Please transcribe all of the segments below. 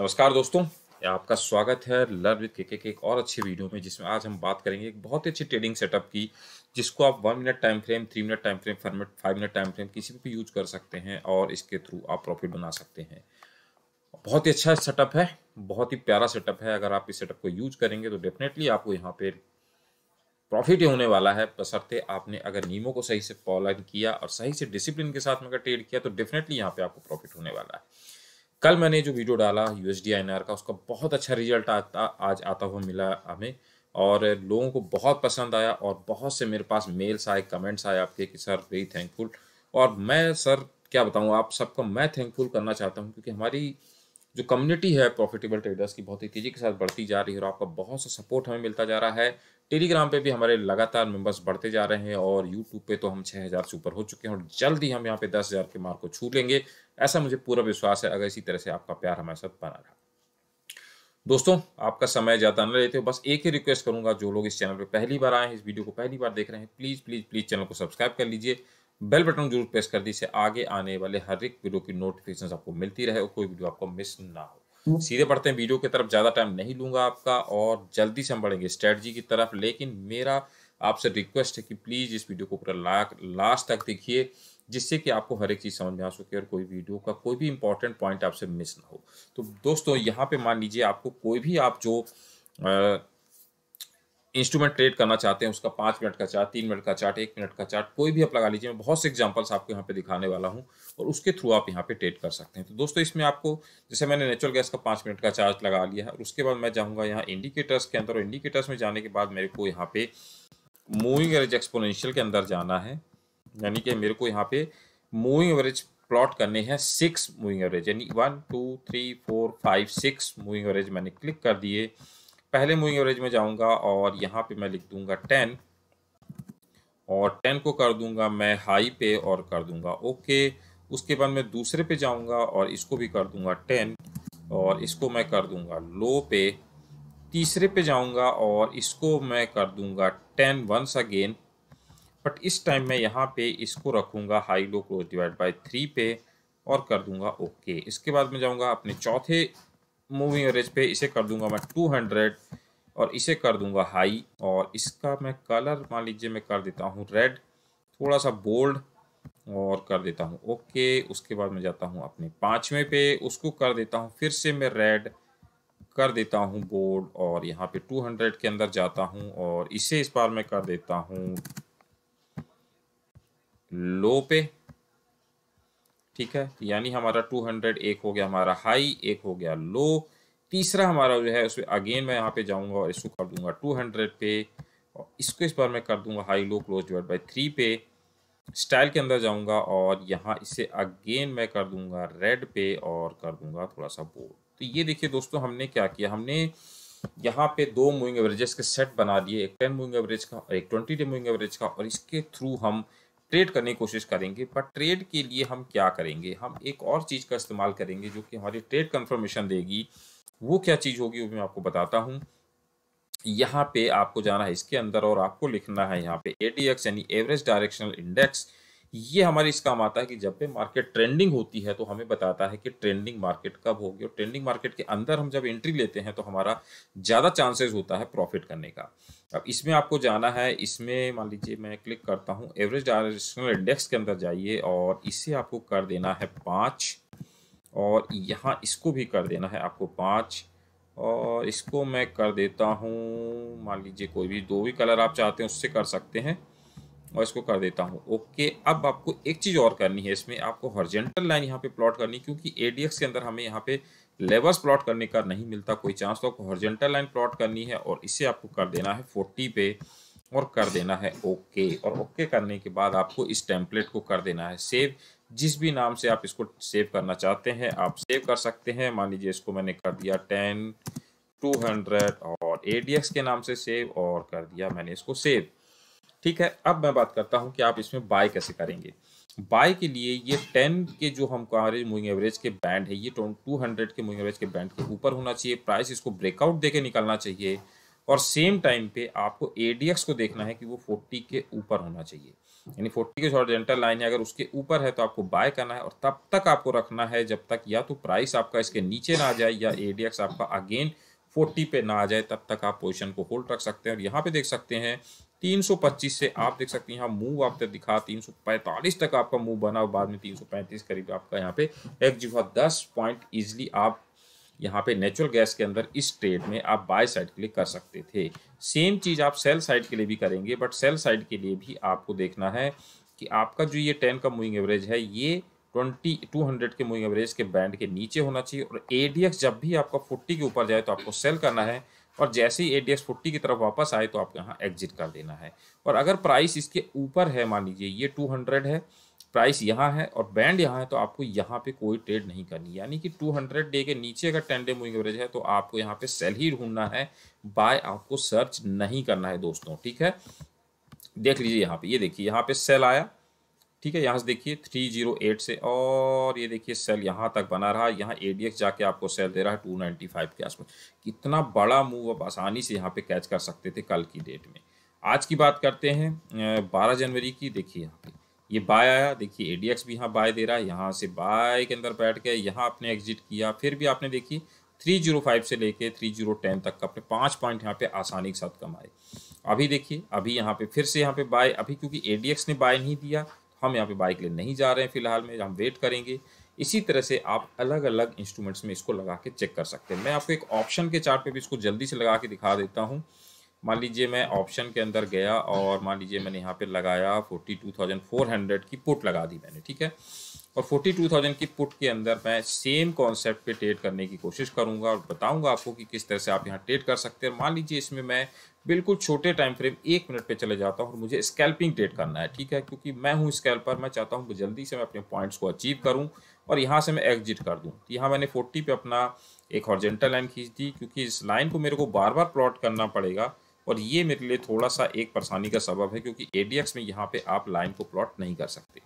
नमस्कार दोस्तों आपका स्वागत है लर्न विद के के एक और अच्छे वीडियो में जिसमें आज हम बात करेंगे एक बहुत ही अच्छी ट्रेडिंग सेटअप की जिसको आप one minute time frame three minute time frame five minute five minute time frame किसी भी यूज कर सकते हैं और इसके थ्रू आप प्रॉफिट बना सकते हैं बहुत ही अच्छा सेटअप है बहुत ही प्यारा सेटअप है अगर आप इस सेटअप को यूज करेंगे तो डेफिनेटली आपको यहाँ पे प्रॉफिट ही होने वाला है बसरते आपने अगर नियमों को सही से फॉलो किया और सही से डिसिप्लिन के साथ में अगर ट्रेड किया तो डेफिनेटली यहाँ पे आपको प्रॉफिट होने वाला है कल मैंने जो वीडियो डाला यू एस का उसका बहुत अच्छा रिजल्ट आता आज आता हुआ मिला हमें और लोगों को बहुत पसंद आया और बहुत से मेरे पास मेल्स आए कमेंट्स आए आपके कि सर वेरी थैंकफुल और मैं सर क्या बताऊँ आप सबको मैं थैंकफुल करना चाहता हूँ क्योंकि हमारी जो कम्युनिटी है प्रॉफिटेबल ट्रेडर्स की बहुत ही तेज़ी के साथ बढ़ती जा रही है और आपका बहुत सा सपोर्ट हमें मिलता जा रहा है टेलीग्राम पे भी हमारे लगातार मेंबर्स बढ़ते जा रहे हैं और यूट्यूब पे तो हम 6000 से ऊपर हो चुके हैं और जल्द ही हम यहाँ पे 10000 के मार्क को छू लेंगे ऐसा मुझे पूरा विश्वास है अगर इसी तरह से आपका प्यार हमारे साथ बना रहा दोस्तों आपका समय ज़्यादा न लेते हो बस एक ही रिक्वेस्ट करूंगा जो लोग इस चैनल पर पहली बार आए हैं इस वीडियो को पहली बार देख रहे हैं प्लीज़ प्लीज़ प्लीज़ चैनल को सब्सक्राइब कर लीजिए बेल बटन जरूर प्रेस कर दीजिए आगे आने वाले हर एक वीडियो की नोटिफिकेशन आपको मिलती रहे और कोई वीडियो आपको मिस ना हो हम्म। सीधे बढ़ते हैं वीडियो की तरफ ज़्यादा टाइम नहीं लूंगा आपका और जल्दी से हम बढ़ेंगे स्ट्रेटजी की तरफ लेकिन मेरा आपसे रिक्वेस्ट है कि प्लीज़ इस वीडियो को पूरा लास्ट तक देखिए जिससे कि आपको हर एक चीज़ समझ में आ सके और कोई वीडियो का कोई भी इंपॉर्टेंट पॉइंट आपसे मिस ना हो तो दोस्तों यहाँ पे मान लीजिए आपको कोई भी आप जो आ, इंस्ट्रूमेंट ट्रेड करना चाहते हैं उसका पाँच मिनट का चार्ट तीन मिनट का चार्ट एक मिनट का चार्ट कोई भी आप लगा लीजिए मैं बहुत से एग्जांपल्स आपको यहाँ पे दिखाने वाला हूँ और उसके थ्रू आप यहाँ पे ट्रेड कर सकते हैं तो दोस्तों इसमें आपको जैसे मैंने नेचुरल गैस का पाँच मिनट का चार्ज लगा लिया है और उसके बाद मैं जाऊँगा यहाँ इंडिकेटर्स के अंदर और इंडिकेटर्स में जाने के बाद मेरे को यहाँ पे मूविंग एवरेज एक्सपोनेंशियल के अंदर जाना है यानी कि मेरे को यहाँ पे मूविंग एवरेज प्लॉट करने हैं सिक्स मूविंग एवरेज यानी one two three four five six moving average मैंने क्लिक कर दिए पहले मूविंग एवरेज में जाऊंगा और यहाँ पे मैं लिख दूंगा टेन और टेन को कर दूंगा मैं हाई पे और कर दूंगा ओके उसके बाद मैं दूसरे पे जाऊंगा और इसको भी कर दूंगा टेन और इसको मैं कर दूंगा लो पे तीसरे पे जाऊंगा और इसको मैं कर दूंगा टेन वंस अगेन बट इस टाइम मैं यहाँ पे इसको रखूंगा high low close divide by three पे और कर दूंगा ओके इसके बाद मैं जाऊँगा अपने चौथे मूविंग एवरेज पे इसे कर दूंगा मैं टू हंड्रेड और इसे कर दूंगा हाई और इसका मैं कलर मान लीजिए मैं कर देता हूँ रेड थोड़ा सा बोल्ड और कर देता हूँ ओके उसके बाद मैं जाता हूँ अपने पाँचवें पे उसको कर देता हूँ फिर से मैं रेड कर देता हूँ बोल्ड और यहाँ पे 200 के अंदर जाता हूँ और इसे इस बार मैं कर देता हूँ लो पे ठीक है यानी हमारा टू हंड्रेड एक हो गया हमारा हाई एक हो गया लो तीसरा हमारा जो है उसमें अगेन मैं यहाँ पे जाऊँगा और इसको कर दूंगा टू हंड्रेड पे और इसको इस बार मैं कर दूंगा high low close divide by three पे स्टाइल के अंदर जाऊँगा और यहाँ इसे अगेन मैं कर दूंगा रेड पे और कर दूंगा थोड़ा सा बोल्ड तो ये देखिए दोस्तों हमने क्या किया हमने यहाँ पे दो मूविंग एवरेजेस के सेट बना दिए एक टेन मूविंग एवरेज का और एक ट्वेंटी डे मूविंग एवरेज का और इसके थ्रू हम ट्रेड करने की कोशिश करेंगे पर ट्रेड के लिए हम क्या करेंगे हम एक और चीज़ का इस्तेमाल करेंगे जो कि हमारी ट्रेड कंफर्मेशन देगी वो क्या चीज़ होगी वो मैं आपको बताता हूँ यहाँ पे आपको जाना है इसके अंदर और आपको लिखना है यहाँ पे ए यानी एवरेज डायरेक्शनल इंडेक्स ये हमारे इस काम आता है कि जब भी मार्केट ट्रेंडिंग होती है तो हमें बताता है कि ट्रेंडिंग मार्केट कब होगी और ट्रेंडिंग मार्केट के अंदर हम जब एंट्री लेते हैं तो हमारा ज़्यादा चांसेस होता है प्रॉफिट करने का अब इसमें आपको जाना है इसमें मान लीजिए मैं क्लिक करता हूँ एवरेज डायरेक्शनल इंडेक्स के अंदर जाइए और इसे आपको कर देना है पाँच और यहाँ इसको भी कर देना है आपको पाँच और इसको मैं कर देता हूँ मान लीजिए कोई भी दो भी कलर आप चाहते हैं उससे कर सकते हैं और इसको कर देता हूँ ओके अब आपको एक चीज़ और करनी है इसमें आपको हॉर्जेंटल लाइन यहाँ पे प्लॉट करनी क्योंकि एडीएक्स के अंदर हमें यहाँ पे लेवर्स प्लॉट करने का नहीं मिलता कोई चांस तो आपको हॉर्जेंटल लाइन प्लॉट करनी है और इसे आपको कर देना है फोर्टी पे और कर देना है ओके और ओके करने के बाद आपको इस टेम्पलेट को कर देना है सेव जिस भी नाम से आप इसको सेव करना चाहते हैं आप सेव कर सकते हैं मान लीजिए इसको मैंने कर दिया टेन टू हंड्रेड और ए के नाम से सेव और कर दिया मैंने इसको सेव ठीक है अब मैं बात करता हूँ कि आप इसमें बाय कैसे करेंगे बाय के लिए ये टेन के जो हम हमारे मूविंग एवरेज के बैंड है ये टू हंड्रेड के मूविंग एवरेज के बैंड के ऊपर होना चाहिए प्राइस इसको ब्रेकआउट देके निकलना चाहिए और सेम टाइम पे आपको ए को देखना है कि वो फोर्टी के ऊपर होना चाहिए यानी फोर्टी के हॉरिजेंटल लाइन है अगर उसके ऊपर है तो आपको बाय करना है और तब तक आपको रखना है जब तक या तो प्राइस आपका इसके नीचे ना आ जाए या ए आपका अगेन फोर्टी पे ना आ जाए तब तक आप पोजिशन को होल्ड रख सकते हैं और यहाँ पे देख सकते हैं 325 से आप देख सकते हैं यहाँ मूव आपने दिखा 345 तक आपका मूव बना और बाद में 335 करीब आपका यहाँ पे एक जीवा दस पॉइंट इजिली आप यहाँ पे नेचुरल गैस के अंदर इस ट्रेड में आप बाय साइड के लिए कर सकते थे सेम चीज़ आप सेल साइड के लिए भी करेंगे बट सेल साइड के लिए भी आपको देखना है कि आपका जो ये टेन का मूविंग एवरेज है ये ट्वेंटी टू हंड्रेड के मूविंग एवरेज के बैंड के नीचे होना चाहिए और एडीएक्स जब भी आपका फोर्टी के ऊपर जाए तो आपको सेल करना है और जैसे ही ए डी की तरफ वापस आए तो आपको यहाँ एग्जिट कर देना है और अगर प्राइस इसके ऊपर है मान लीजिए ये 200 है प्राइस यहाँ है और बैंड यहाँ है तो आपको यहाँ पे कोई ट्रेड नहीं करनी यानी कि 200 डे के नीचे अगर टेन डे मूविंग एवरेज है तो आपको यहाँ पे सेल ही ढूंढना है बाय आपको सर्च नहीं करना है दोस्तों ठीक है देख लीजिए यहाँ पे ये यह देखिए यहाँ पे सेल आया ठीक है यहाँ से देखिए थ्री जीरो एट से और ये देखिए सेल यहाँ तक बना रहा यहाँ ए जाके आपको सेल दे रहा है टू नाइन्टी फाइव के आसपास कितना बड़ा मूव आप आसानी से यहाँ पे कैच कर सकते थे कल की डेट में आज की बात करते हैं बारह जनवरी की देखिए यहाँ पे ये बाय आया देखिए ए भी यहाँ बाय दे रहा है यहाँ से बाय के अंदर बैठ गए यहाँ आपने एग्जिट किया फिर भी आपने देखिए थ्री जीरो फाइव से लेके थ्री जीरो टेन तक का अपने पाँच पॉइंट यहाँ पे आसानी के साथ कमाए अभी देखिए अभी यहाँ पे फिर से यहाँ पे बाय अभी क्योंकि ए ने बाय नहीं दिया हम यहाँ पे बाइक लेने नहीं जा रहे हैं फिलहाल में हम वेट करेंगे इसी तरह से आप अलग अलग इंस्ट्रूमेंट्स में इसको लगा के चेक कर सकते हैं मैं आपको एक ऑप्शन के चार्ट पे भी इसको जल्दी से लगा के दिखा देता हूँ मान लीजिए मैं ऑप्शन के अंदर गया और मान लीजिए मैंने यहाँ पे लगाया 42,400 की पुट लगा दी मैंने ठीक है और 42,000 की पुट के अंदर मैं सेम कॉन्सेप्ट पे ट्रेड करने की कोशिश करूँगा और बताऊँगा आपको कि किस तरह से आप यहाँ ट्रेड कर सकते हैं मान लीजिए इसमें मैं बिल्कुल छोटे टाइम फ्रेम एक मिनट पे चले जाता हूँ और मुझे स्कैल्पिंग ट्रेड करना है ठीक है क्योंकि मैं हूँ स्कैल्पर मैं चाहता हूँ कि जल्दी से मैं अपने पॉइंट्स को अचीव करूँ और यहाँ से मैं एग्जिट कर दूँ तो यहाँ मैंने फोर्टी पे अपना एक हॉर्जेंटल लाइन खींच दी क्योंकि इस लाइन को मेरे को बार बार प्लॉट करना पड़ेगा और ये मेरे लिए थोड़ा सा एक परेशानी का सबब है क्योंकि ए में यहाँ पे आप लाइन को प्लॉट नहीं कर सकते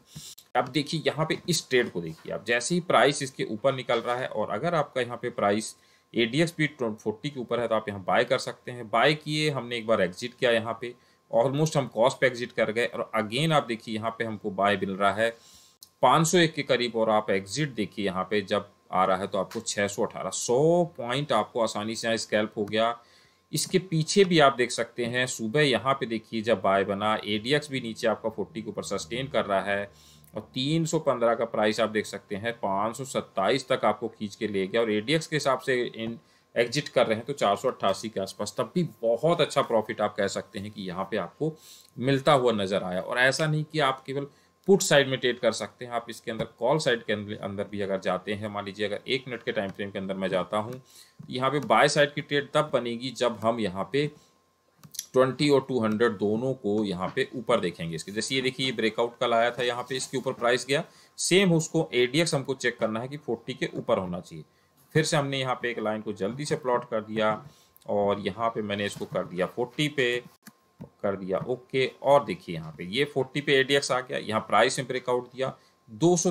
अब देखिए यहाँ पे इस ट्रेड को देखिए आप जैसे ही प्राइस इसके ऊपर निकल रहा है और अगर आपका यहाँ पे प्राइस ए डी एक्स भी फोर्टी के ऊपर है तो आप यहाँ बाय कर सकते हैं बाय किए हमने एक बार एग्जिट किया यहाँ पे ऑलमोस्ट हम कॉस्ट पे एग्जिट कर गए और अगेन आप देखिए यहाँ पे हमको बाय मिल रहा है 501 के करीब और आप एग्जिट देखिए यहाँ पे जब आ रहा है तो आपको 618 सौ पॉइंट आपको आसानी से यहाँ स्कैल्प हो गया इसके पीछे भी आप देख सकते हैं सुबह यहाँ पे देखिए जब बाय बना एडीएक्स भी नीचे आपका 40 के ऊपर सस्टेन कर रहा है और 315 का प्राइस आप देख सकते हैं पाँच तक आपको खींच के ले गया और एडीएक्स के हिसाब से एग्जिट कर रहे हैं तो चार के आसपास तब भी बहुत अच्छा प्रॉफिट आप कह सकते हैं कि यहाँ पे आपको मिलता हुआ नज़र आया और ऐसा नहीं कि आप केवल पुट साइड में ट्रेड कर सकते हैं आप इसके अंदर कॉल साइड के अंदर भी अगर जाते हैं मान लीजिए अगर एक मिनट के टाइम फ्रेम के अंदर मैं जाता हूँ यहाँ पे बाय साइड की ट्रेड तब बनेगी जब हम यहाँ पे ट्वेंटी और टू हंड्रेड दोनों को यहाँ पे ऊपर देखेंगे इसके जैसे ये देखिए ब्रेकआउट का लाया था यहाँ पे इसके ऊपर प्राइस गया सेम उसको एडीएक्स हमको चेक करना है कि फोर्टी के ऊपर होना चाहिए फिर से हमने यहाँ पे एक लाइन को जल्दी से प्लॉट कर दिया और यहाँ पे मैंने इसको कर दिया फोर्टी पे कर दिया ओके और देखिए यहाँ पे ये फोर्टी पे एडीएक्स आ गया यहाँ प्राइस में ब्रेकआउट दिया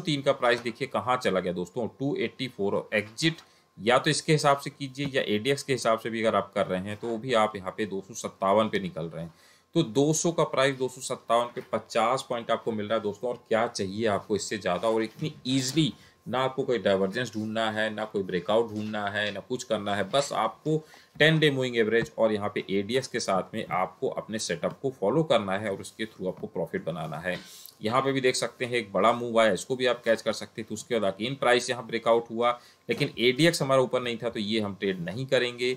तीन का प्राइस देखिए कहाँ चला गया दोस्तों टू फोर एग्जिट या तो इसके हिसाब से कीजिए या एडीएक्स के हिसाब से भी अगर आप कर रहे हैं तो वो भी आप यहाँ पे दो पे निकल रहे हैं तो 200 का प्राइस दो पे 50 पॉइंट आपको मिल रहा है दोस्तों और क्या चाहिए आपको इससे ज़्यादा और इतनी ईजिली ना आपको कोई डाइवर्जेंस ढूंढना है ना कोई ब्रेकआउट ढूंढना है ना कुछ करना है बस आपको टेन डे मूविंग एवरेज और यहाँ पे एडीएस के साथ में आपको अपने सेटअप को फॉलो करना है और उसके थ्रू आपको प्रॉफिट बनाना है यहाँ पे भी देख सकते हैं एक बड़ा मूव आया इसको भी आप कैच कर सकते हैं तो उसके बाद इन प्राइस यहाँ ब्रेकआउट हुआ लेकिन एडीएक्स हमारा ऊपर नहीं था तो ये हम ट्रेड नहीं करेंगे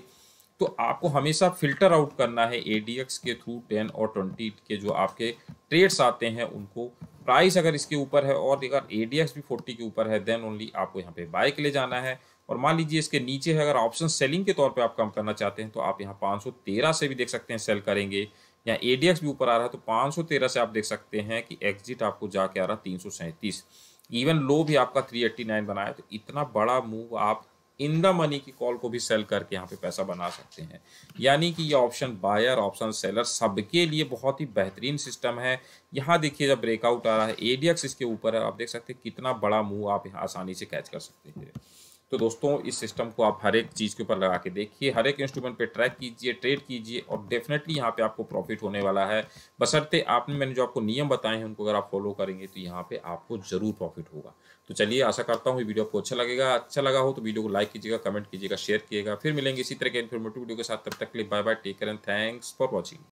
तो आपको हमेशा फिल्टर आउट करना है एडीएक्स के थ्रू टेन और ट्वेंटी के जो आपके ट्रेड्स आते हैं उनको प्राइस अगर इसके ऊपर है और अगर ए भी फोर्टी के ऊपर है देन ओनली आपको यहाँ पे के ले जाना है और मान लीजिए इसके नीचे है अगर ऑप्शन सेलिंग के तौर पे आप कम करना चाहते हैं तो आप यहाँ 513 से भी देख सकते हैं सेल करेंगे या ए भी ऊपर आ रहा है तो 513 से आप देख सकते हैं कि एग्जिट आपको जाके आ रहा है तीन इवन लो भी आपका 389 बना है तो इतना बड़ा मूव आप इन द मनी की कॉल को भी सेल करके यहाँ पे पैसा बना सकते हैं यानी कि ये ऑप्शन बायर ऑप्शन सेलर सबके लिए बहुत ही बेहतरीन सिस्टम है यहाँ देखिए जब ब्रेकआउट आ रहा है एडीएक्स इसके ऊपर है आप देख सकते हैं कितना बड़ा मूव आप यहाँ आसानी से कैच कर सकते हैं तो दोस्तों इस सिस्टम को आप हर एक चीज़ के ऊपर लगा के देखिए हर एक इंस्ट्रूमेंट पे ट्रैक कीजिए ट्रेड कीजिए और डेफिनेटली यहाँ पे आपको प्रॉफिट होने वाला है बसरते आपने मैंने जो आपको नियम बताए हैं उनको अगर आप फॉलो करेंगे तो यहाँ पे आपको जरूर प्रॉफिट होगा तो चलिए आशा करता हूँ वीडियो आपको अच्छा लगेगा अच्छा लगा हो तो वीडियो को लाइक कीजिएगा कमेंट कीजिएगा शेयर कीजिएगा फिर मिलेंगे इसी तरह के इन्फॉर्मेटिव वीडियो के साथ तब तक के लिए bye bye take and thanks for watching